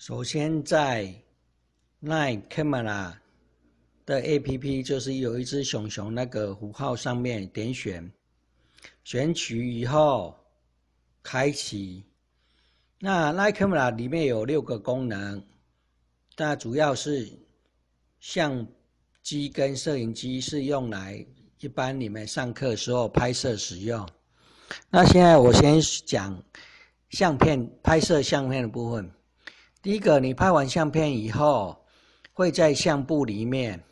首先，在 Nine Camera 的 A P P 就是有一只熊熊那个符号上面点选，选取以后开启。那 Nine Camera 里面有六个功能，那主要是相机跟摄影机是用来一般你们上课时候拍摄使用。那现在我先讲相片拍摄相片的部分。第一个，你拍完相片以后会在相簿里面，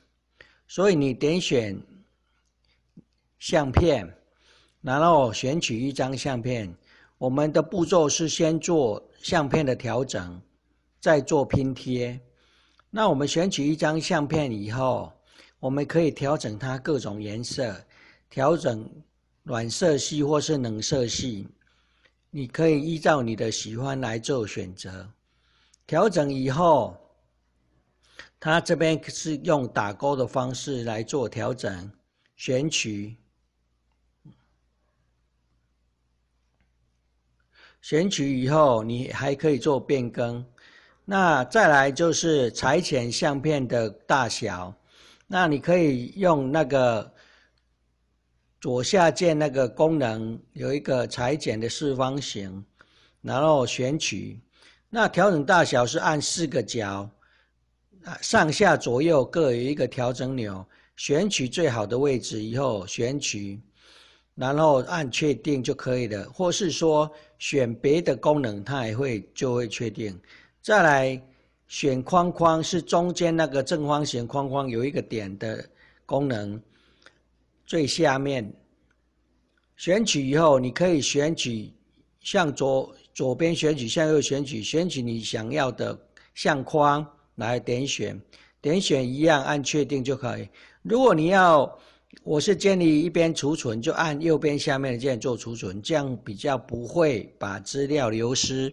所以你点选相片，然后选取一张相片。我们的步骤是先做相片的调整，再做拼贴。那我们选取一张相片以后，我们可以调整它各种颜色，调整暖色系或是冷色系，你可以依照你的喜欢来做选择。调整以后，它这边是用打勾的方式来做调整、选取。选取以后，你还可以做变更。那再来就是裁剪相片的大小，那你可以用那个左下键那个功能，有一个裁剪的四方形，然后选取。那调整大小是按四个角，啊，上下左右各有一个调整钮，选取最好的位置以后选取，然后按确定就可以了。或是说选别的功能，它也会就会确定。再来选框框是中间那个正方形框框有一个点的功能，最下面选取以后，你可以选取向左。左边选取，向右选取，选取你想要的相框来点选，点选一样按确定就可以。如果你要，我是建议一边储存，就按右边下面的键做储存，这样比较不会把资料流失。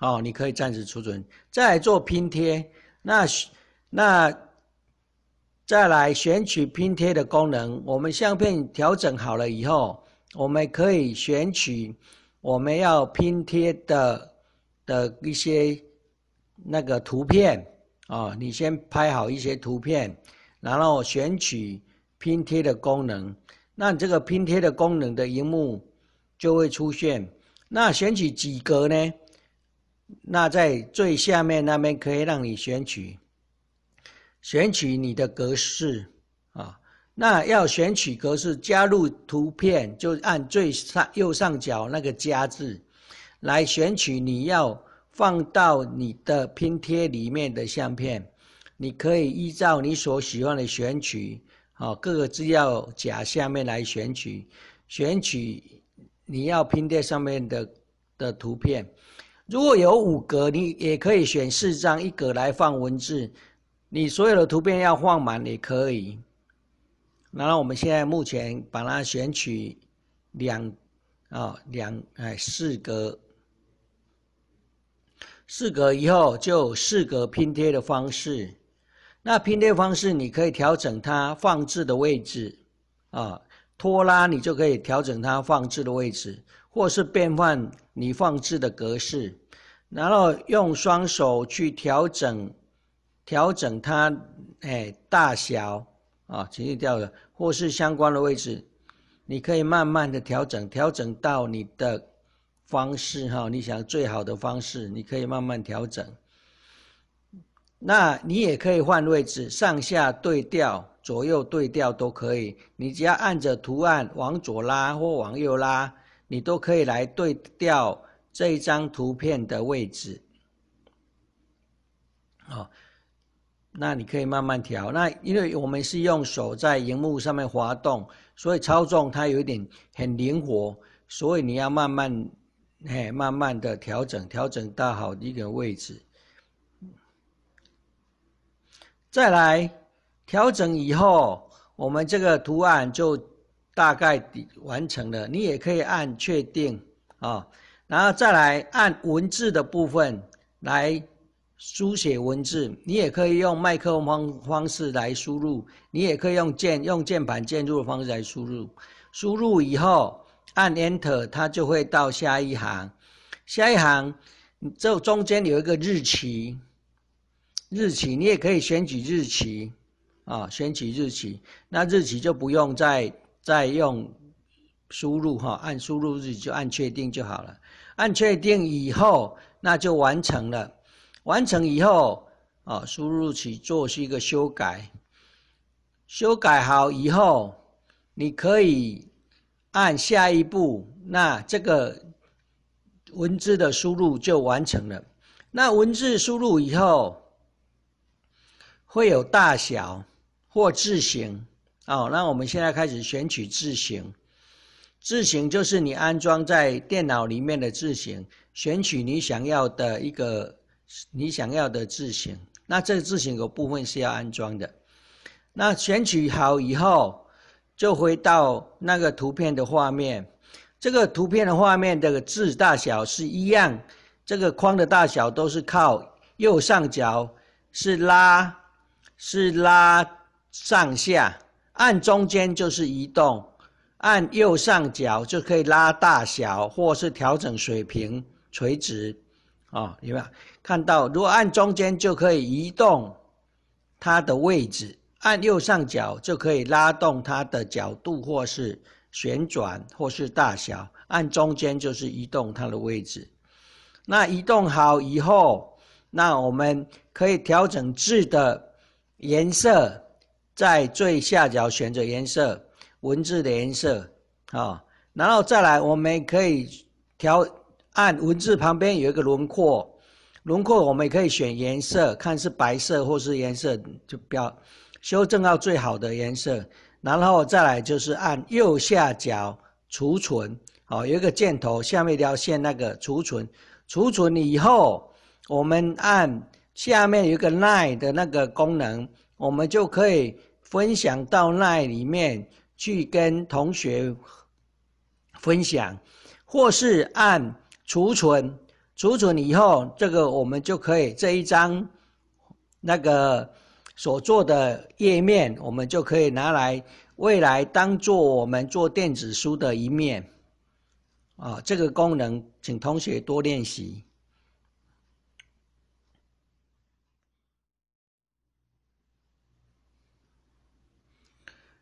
哦，你可以暂时储存，再来做拼贴。那那再来选取拼贴的功能，我们相片调整好了以后，我们可以选取。我们要拼贴的的一些那个图片啊，你先拍好一些图片，然后选取拼贴的功能。那这个拼贴的功能的荧幕就会出现。那选取几格呢？那在最下面那边可以让你选取，选取你的格式啊。那要选取格式，加入图片就按最上右上角那个加字，来选取你要放到你的拼贴里面的相片。你可以依照你所喜欢的选取，好各个资料夹下面来选取，选取你要拼贴上面的的图片。如果有五格，你也可以选四张一格来放文字。你所有的图片要放满也可以。那我们现在目前把它选取两啊两哎四格，四格以后就四格拼贴的方式。那拼贴方式你可以调整它放置的位置啊，拖拉你就可以调整它放置的位置，或是变换你放置的格式，然后用双手去调整调整它哎大小。啊，情绪调的，或是相关的位置，你可以慢慢的调整，调整到你的方式哈，你想最好的方式，你可以慢慢调整。那你也可以换位置，上下对调，左右对调都可以，你只要按着图案往左拉或往右拉，你都可以来对调这一张图片的位置，好。那你可以慢慢调，那因为我们是用手在荧幕上面滑动，所以操纵它有一点很灵活，所以你要慢慢，嘿，慢慢的调整，调整到好的一个位置。再来调整以后，我们这个图案就大概完成了。你也可以按确定啊，然后再来按文字的部分来。书写文字，你也可以用麦克风方式来输入，你也可以用键用键盘键入的方式来输入。输入以后按 Enter，它就会到下一行。下一行，这中间有一个日期，日期你也可以选取日期啊，选取日期。那日期就不用再再用输入哈，按输入日就按确定就好了。按确定以后，那就完成了。完成以后，啊，输入起做是一个修改，修改好以后，你可以按下一步，那这个文字的输入就完成了。那文字输入以后，会有大小或字型，哦，那我们现在开始选取字型，字型就是你安装在电脑里面的字型，选取你想要的一个。你想要的字型，那这个字型有部分是要安装的。那选取好以后，就回到那个图片的画面。这个图片的画面，这个字大小是一样，这个框的大小都是靠右上角是拉，是拉上下，按中间就是移动，按右上角就可以拉大小或是调整水平、垂直。啊，有没有看到？如果按中间就可以移动它的位置，按右上角就可以拉动它的角度，或是旋转，或是大小。按中间就是移动它的位置。那移动好以后，那我们可以调整字的颜色，在最下角选择颜色，文字的颜色啊。然后再来，我们可以调。按文字旁边有一个轮廓，轮廓我们也可以选颜色，看是白色或是颜色，就标修正到最好的颜色。然后再来就是按右下角储存，哦，有一个箭头下面一条线那个储存，储存以后，我们按下面有一个奈的那个功能，我们就可以分享到 line 里面去跟同学分享，或是按。储存，储存以后，这个我们就可以这一张那个所做的页面，我们就可以拿来未来当做我们做电子书的一面。啊，这个功能，请同学多练习。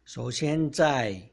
首先在。